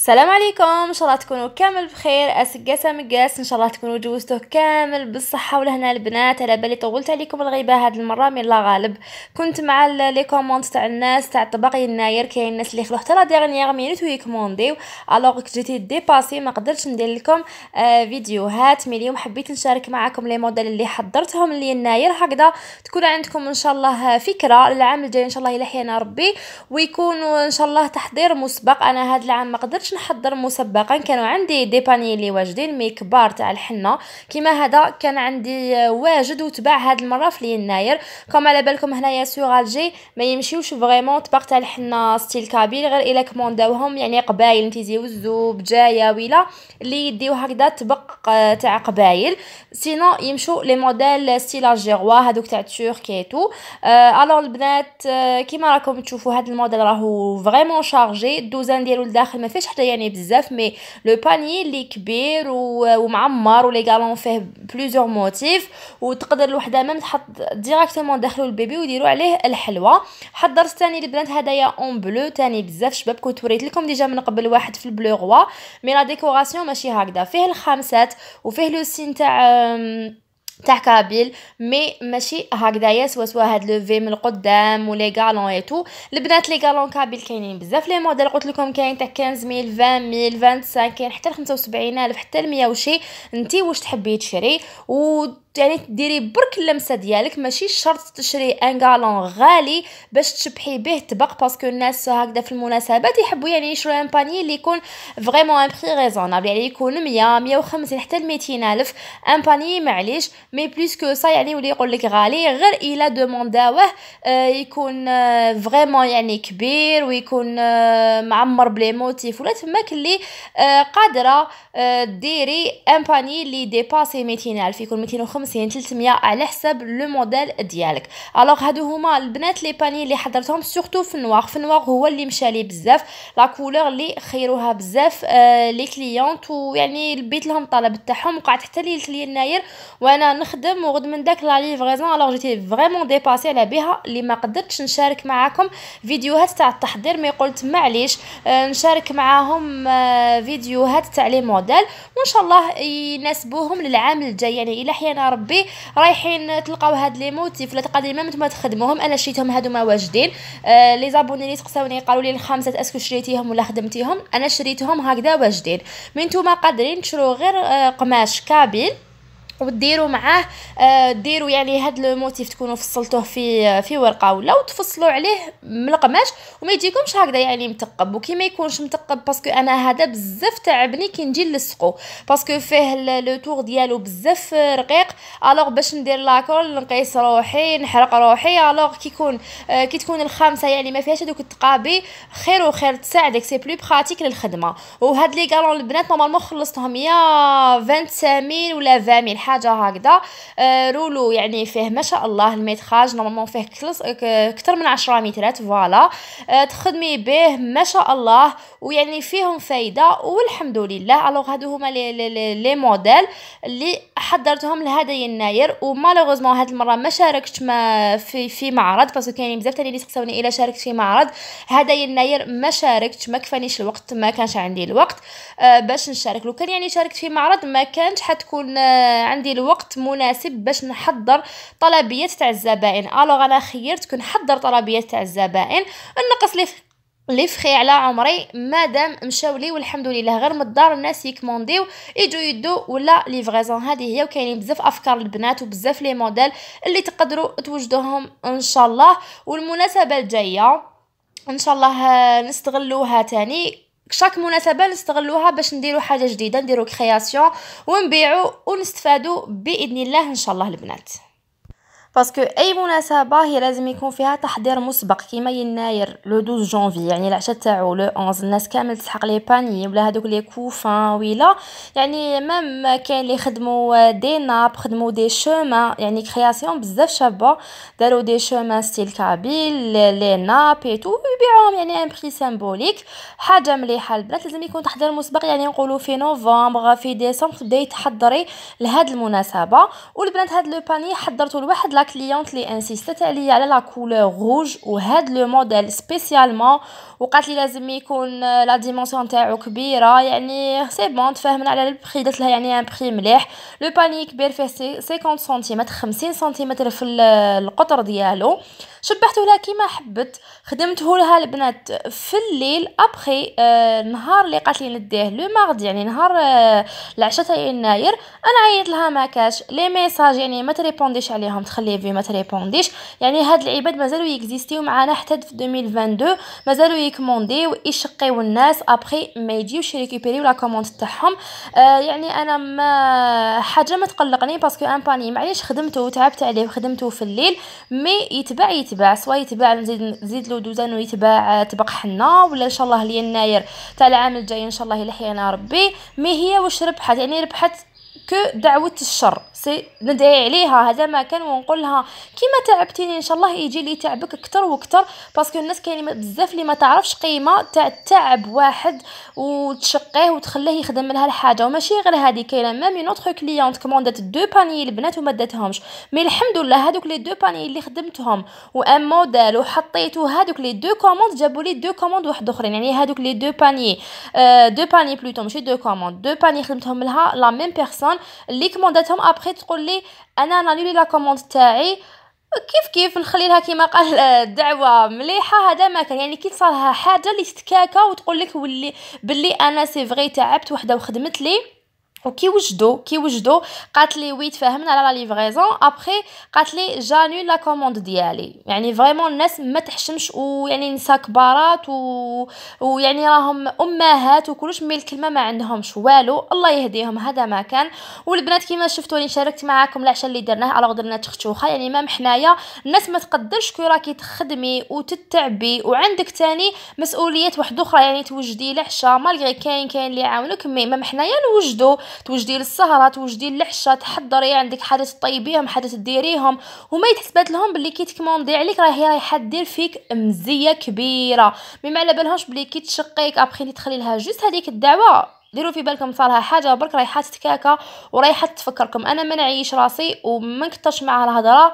السلام عليكم ان شاء الله تكونوا كامل بخير اسقاسه مقاس ان شاء الله تكونوا جوزتوه كامل بالصحه ولهنا البنات على بالي طولت عليكم الغيبه هاد المره من الله غالب كنت مع لي كومونت تاع الناس تاع طبق يناير كاين الناس اللي خلو حتى لا ديرنيير مينوت ويكومونديو الوغ جيتي ديباسي ما قدرتش ندير لكم آه فيديوهات مي اليوم حبيت نشارك معكم لي موديل اللي حضرتهم ليناير هكذا تكون عندكم ان شاء الله فكره العام الجاي ان شاء الله يلحينا ربي ويكونوا ان شاء الله تحضير مسبق انا هاد العام ما قدرتش كنتش نحضر مسبقا كانوا عندي دي باني اللي واجدين مي كبار تاع الحنه كيما هذا كان عندي واجد وتباع هاد المره في يناير كما على بالكم هنايا سوغ الجي ما يمشيوش فريمون طبق تاع الحنه ستيل كابيل غير الا كمونداوهم يعني قبايل نتيزي وزو بجايا ويلا اللي يديو هكذا طبق آه، تاع قبايل سينو يمشوا لي موديل ستيل الجيروا هذوك تاع تركي تو آه الوغ البنات آه، كيما راكم تشوفوا هاد الموديل راهو فريمون شارجي الدوزان ديالو لداخل ما فيش حتى يعني بزاف مي لو باني اللي كبير ومعمر ولي غالون فيه بليزيور موتيف وتقدر الوحده ميم تحط ديراكتومون داخلو البيبي وديروا عليه الحلوى حضرت تاني البنات هدايا اون بلو تاني بزاف شباب كنت وريت لكم ديجا من قبل واحد في البلو غوا مي لا ديكوراسيون ماشي هكذا فيه الخمسات وفيه لو سين تاع تاع كابيل مي ماشي هكذايا سوا سوا هاد لو في من القدام ولي غالون اي تو البنات لي غالون كابيل كاينين بزاف لي موديل قلت لكم كاين تاع 15000 20000 25 كاين حتى ل 75000 حتى ل 100 وشي انت واش تحبي تشري و يعني ديري برك اللمسه ديالك ماشي شرط تشري ان غالون غالي باش تشبحي به طبق باسكو الناس هكذا في المناسبات يحبوا يعني يشرو ان باني اللي يكون فريمون ان بري ريزونابل يعني يكون 100 150 حتى ل 200 الف ان باني معليش مي بليس كو سا يعني يولي يقول لك غالي غير الا دومونداوه آه، يكون آه، فريمون يعني كبير ويكون آه، معمر بلي موتيف ولا تماك اللي قادره ديري ان باني اللي ديباسي 200 الف يكون 200 350 300 على حسب لو موديل ديالك الوغ هادو هما البنات لي باني اللي حضرتهم سورتو في النواغ في النواغ هو اللي مشى ليه بزاف لا كولور اللي خيروها بزاف آه لي كليونت ويعني لبيت لهم الطلب تاعهم وقعدت حتى ليله يناير وانا نخدم وغد من داك لا ليفريزون الوغ جيتي فريمون ديباسي على بها اللي ما قدرتش نشارك معاكم فيديوهات تاع التحضير مي قلت معليش آه نشارك معاهم آه فيديوهات تاع لي موديل وان شاء الله يناسبوهم للعام الجاي يعني الى حين ربي رايحين تلقاو هاد لي موتيف لا قديمه ما تخدموهم انا شريتهم هادو ما واجدين آه لي زابوني اللي تقساوني قالوا لي الخمسه اسكو شريتيهم ولا خدمتيهم انا شريتهم هكذا واجدين من نتوما قادرين تشرو غير آه قماش كابيل وديروا معاه آه، ديروا يعني هاد الموتيف تكونوا فصلتوه في آه، في ورقه ولا وتفصلوا عليه ملقماش وما يجيكمش هكذا يعني متقب وكي ما يكونش متقب باسكو انا هذا بزاف تعبني كي نجي نلصقو باسكو فيه لو تور ديالو بزاف رقيق الوغ باش ندير لاكول نقيس روحي نحرق روحي الوغ كي يكون آه، كي تكون الخامسه يعني ما فيهاش هذوك التقابي خير وخير تساعدك سي بلو براتيك للخدمه وهاد لي كالون البنات نورمالمون خلصتهم يا 25000 ولا 20000 حاجه هكذا آه، رولو يعني فيه ما شاء الله الميتراج نورمالمون فيه اكثر من 10 مترات فوالا آه، تخدمي به ما شاء الله ويعني فيهم فايده والحمد لله الوغ هادو هما لي لي, لي موديل اللي حضرتهم لهذا يناير ومالوغوزمون هاد المره ما شاركت ما في في معرض باسكو كاينين بزاف تاني اللي سقساوني الا شاركت في معرض هذا يناير ما شاركت ما كفانيش الوقت ما كانش عندي الوقت آه باش نشارك لو كان يعني شاركت في معرض ما كانش حتكون آه عندي الوقت مناسب باش نحضر طلبيات تاع الزبائن الوغ انا خيرت كنحضر طلبيات تاع الزبائن النقص لي لي فخي على عمري مادام مشاو لي والحمد لله غير من الدار الناس يكمونديو يجو يدو ولا ليفغيزون هذه هي وكاينين بزاف افكار البنات وبزاف لي موديل اللي تقدروا توجدوهم ان شاء الله والمناسبه الجايه ان شاء الله آه، نستغلوها تاني شاك مناسبه نستغلوها باش نديرو حاجه جديده نديرو كرياسيون ونبيعو ونستفادو باذن الله ان شاء الله البنات باسكو اي مناسبه هي لازم يكون فيها تحضير مسبق كيما يناير لو 12 جانفي يعني العشاء تاعو لو 11 الناس كامل تسحق لي باني ولا هذوك لي كوفان ويلا يعني مام كاين اللي خدموا دي ناب خدموا دي شوما يعني كرياسيون بزاف شابه داروا دي شوما ستيل كابيل لي ناب اي تو يبيعوهم يعني ان بري سيمبوليك حاجه مليحه البنات لازم يكون تحضير مسبق يعني نقولوا في نوفمبر في ديسمبر تبداي تحضري لهاد المناسبه والبنات هاد لو باني حضرتو لواحد كليونت لي انسيستات عليا على لا كولور روج وهاد لو موديل سبيسيالمون وقالت لي لازم يكون لا ديمونسيون تاعو كبيره يعني سي بون تفاهمنا على البخي درت لها يعني ان بخي مليح لو باني كبير فيه 50 سنتيمتر 50 سنتيمتر في القطر ديالو شبحته لها كيما حبت خدمته لها البنات في الليل ابخي آه نهار اللي قالت لي نديه لو ماردي يعني نهار العشاء تاع يناير انا عيطت لها ما كاش لي ميساج يعني ما تريبونديش عليهم تخلي ليفي ما تريبونديش يعني هاد العباد مازالو يكزيستيو معانا حتى في 2022 مازالو يكمونديو يشقيو الناس ابخي ما يجيوش يريكوبيريو لا كوموند تاعهم آه يعني انا ما حاجه ما تقلقني باسكو ان باني معليش خدمته وتعبت عليه وخدمته في الليل مي يتباع يتباع سوا يتباع نزيد نزيد له دوزان ويتباع آه، طبق حنا ولا ان شاء الله ليناير تاع العام الجاي ان شاء الله يلحينا ربي مي هي واش ربحت يعني ربحت كو دعوة الشر سي ندعي عليها هذا ما كان ونقول لها كيما تعبتيني ان شاء الله يجي لي تعبك اكثر واكثر باسكو الناس كاين بزاف اللي ما تعرفش قيمه تاع التعب واحد وتشقيه وتخليه يخدم لها الحاجه وماشي غير هذه كاينه مام اون اوتر كليونت كوموندات دو باني البنات وما داتهمش مي الحمد لله هذوك لي دو باني اللي خدمتهم وان موديل وحطيت هذوك لي دو كوموند جابوا لي دو كوموند واحد اخرين يعني هذوك لي دو باني دو باني بلوتو ماشي دو كوموند دو باني خدمتهم لها لا ميم بيرسون اللي كومونداتهم ابخي تقول لي انا نانولي لا كوموند تاعي كيف كيف نخلي لها كيما قال الدعوه آه، مليحه هذا ما كان يعني كي تصالها حاجه اللي تتكاكا وتقول لك ولي باللي انا سي فغي تعبت وحده وخدمت لي وكيوجدوا كيوجدوا قالت لي وي تفاهمنا على لا ليفريزون ابخي قالت لي جاني لا كوموند ديالي يعني فريمون الناس ما تحشمش ويعني نساء كبارات و... ويعني راهم امهات وكلش مي الكلمه ما عندهمش والو الله يهديهم هذا ما كان والبنات كيما شفتوا اللي شاركت معاكم العشاء اللي درناه الوغ درنا تختوخه يعني مام حنايا الناس ما تقدرش كي راكي تخدمي وتتعبي وعندك تاني مسؤوليات واحده اخرى يعني توجدي العشاء مالغي كاين كاين اللي يعاونك مي مام حنايا نوجدوا توجدي للسهره توجدي للعشاء تحضري عندك حدث طيبيهم حدث ديريهم وما يتحسبات لهم باللي كي تكموندي عليك راهي رايحه دير فيك مزيه كبيره مي على بالهمش بلي كي تشقيك ابخي تخلي لها جوست هذيك الدعوه ديروا في بالكم لها حاجه برك رايحه تتكاكا ورايحه تفكركم انا ما نعيش راسي وما نكترش معها الهضره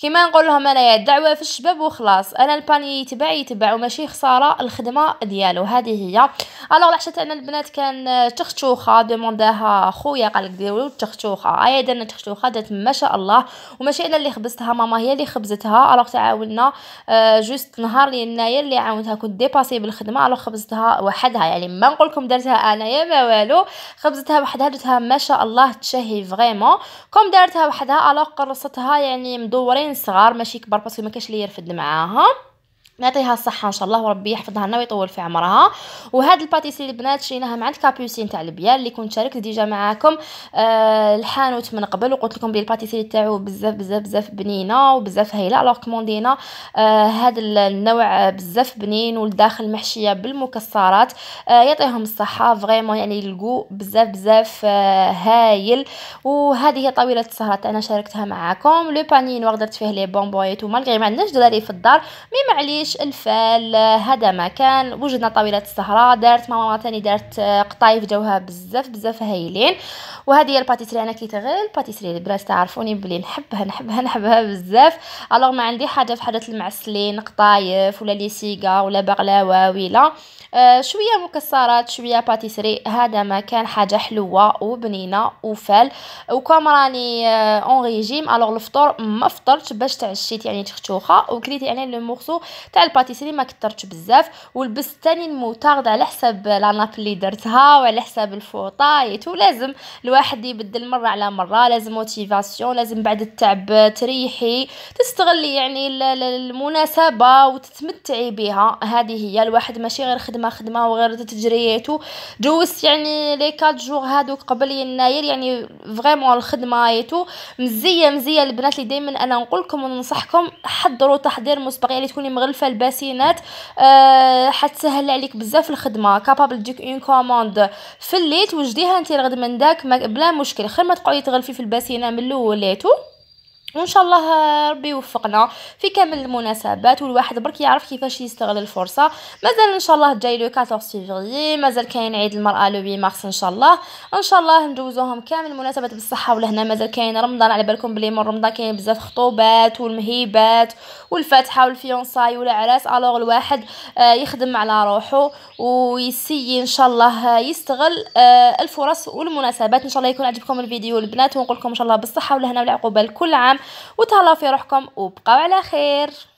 كيما نقول لهم انايا الدعوه في الشباب وخلاص انا الباني يتبع يتبع وماشي خساره الخدمه ديالو هذه هي الوغ العشاء تاعنا البنات كان تختوخه دومونداها خويا قالك ديروا التختوخه ايا درنا التختوخه دات ما شاء الله وماشي انا اللي خبزتها ماما هي اللي خبزتها الوغ تعاوننا آه، جوست نهار لي اللي عاونتها كنت ديباسي بالخدمه الوغ خبزتها وحدها يعني ما نقولكم درتها انايا ما والو خبزتها وحدها درتها ما شاء الله تشهي فريمون كوم دارتها وحدها الوغ قرصتها يعني مدورين صغار ماشي كبار باسكو ما كاش لي يرفد معاهم نعطيها الصحة إن شاء الله وربي يحفظها لنا ويطول في عمرها وهاد الباتيسي البنات شريناها مع الكابوسين تاع البيال اللي كنت شاركت ديجا معاكم آه الحانوت من قبل وقلت لكم بلي الباتيسي تاعو بزاف بزاف بزاف بنينة وبزاف هايلة الوغ كوموندينا آه هاد النوع آه، بزاف بنين والداخل محشية بالمكسرات آه يعطيهم الصحة فغيمون يعني الكو بزاف بزاف آه هايل وهذه هي طاولة السهرة تاعنا شاركتها معاكم لو باني وغدرت فيه لي بومبويت ومالغي ما عندناش دراري في الدار مي معليش جيش الفال هذا مكان وجدنا طاوله السهره دارت ماما تاني دارت آه، قطايف جوها بزاف بزاف هايلين وهذه هي الباتيسري انا كي تغير الباتيسري البراس تعرفوني بلي نحبها نحبها نحبها بزاف الوغ ما عندي حاجه في حاجه المعسلين قطايف ولا ليسيكا ولا بغلاوه ولا آه شويه مكسرات شويه باتيسري هذا مكان حاجه حلوه وبنينه وفال وكم راني اون ريجيم الوغ الفطور ما فطرتش باش تعشيت يعني تختوخه وكليت يعني لو مورسو تاع الباتيسري ما كثرتش بزاف ولبست ثاني الموتارد على حساب لا ناب اللي درتها وعلى حساب الفوطايت ولازم الواحد يبدل مره على مره لازم موتيفاسيون لازم بعد التعب تريحي تستغلي يعني المناسبه وتتمتعي بها هذه هي الواحد ماشي غير خدمه خدمه وغير تجريات جوز يعني لي 4 جوغ هادوك قبل يناير يعني فريمون الخدمه ايتو مزيه مزيه البنات اللي دائما انا نقول لكم وننصحكم حضروا تحضير مسبق يعني تكوني مغلفه فالباسينات آه حتسهل عليك بزاف الخدمه كابابل ديك اون كوموند في الليت وجديها انت الغد من داك بلا مشكل خير ما تقعدي تغلفي في الباسينه من الاول ليتو وان شاء الله ربي يوفقنا في كامل المناسبات والواحد برك يعرف كيفاش يستغل الفرصه مازال ان شاء الله جاي لو 14 فيفري مازال كاين عيد المراه لو 8 مارس ان شاء الله ان شاء الله ندوزوهم كامل المناسبات بالصحه ولهنا مازال كاين رمضان على بالكم بلي من رمضان كاين بزاف خطوبات والمهيبات والفاتحه والفيونساي والعراس الوغ الواحد آه، يخدم على روحه ويسي ان شاء الله يستغل آه، الفرص والمناسبات ان شاء الله يكون عجبكم الفيديو البنات ونقول لكم ان شاء الله بالصحه والهنا والعقوبه لكل عام وتهلاو في روحكم وبقاو على خير